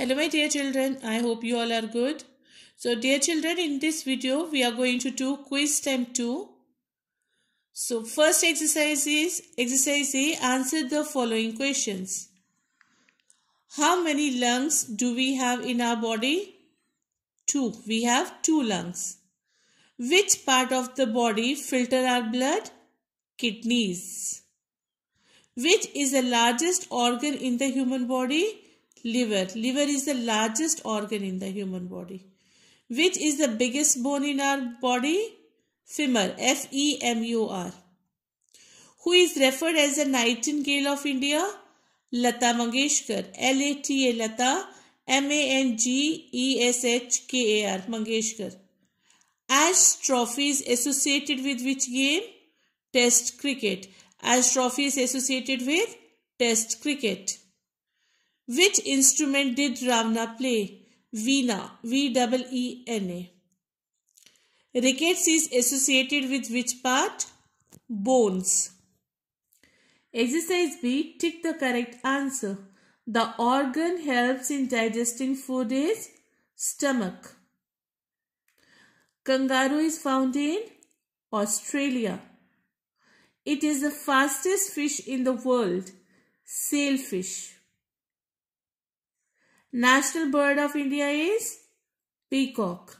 hello my dear children i hope you all are good so dear children in this video we are going to do quiz time 2 so first exercise is exercise a answer the following questions how many lungs do we have in our body two we have two lungs which part of the body filter our blood kidneys which is the largest organ in the human body liver. Liver is the largest organ in the human body. Which is the biggest bone in our body? Femur, F-E-M-U-R. Who is referred as the Nightingale of India? Lata Mangeshkar, L-A-T-A, Lata, M-A-N-G-E-S-H-K-A-R, Mangeshkar. Ash trophies associated with which game? Test cricket. Ash trophies associated with Test cricket. Which instrument did Ravana play? Veena, V-E-E-N-A. Rickets is associated with which part? Bones. Exercise B. Tick the correct answer. The organ helps in digesting food is stomach. Kangaroo is found in Australia. It is the fastest fish in the world, sailfish. National bird of India is peacock.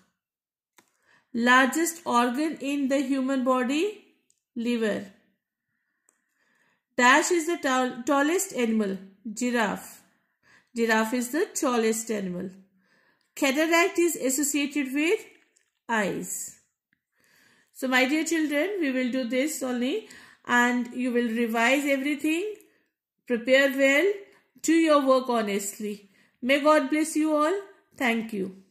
Largest organ in the human body, liver. Dash is the tallest animal, giraffe. Giraffe is the tallest animal. Cataract is associated with eyes. So my dear children, we will do this only and you will revise everything, prepare well, do your work honestly. May God bless you all. Thank you.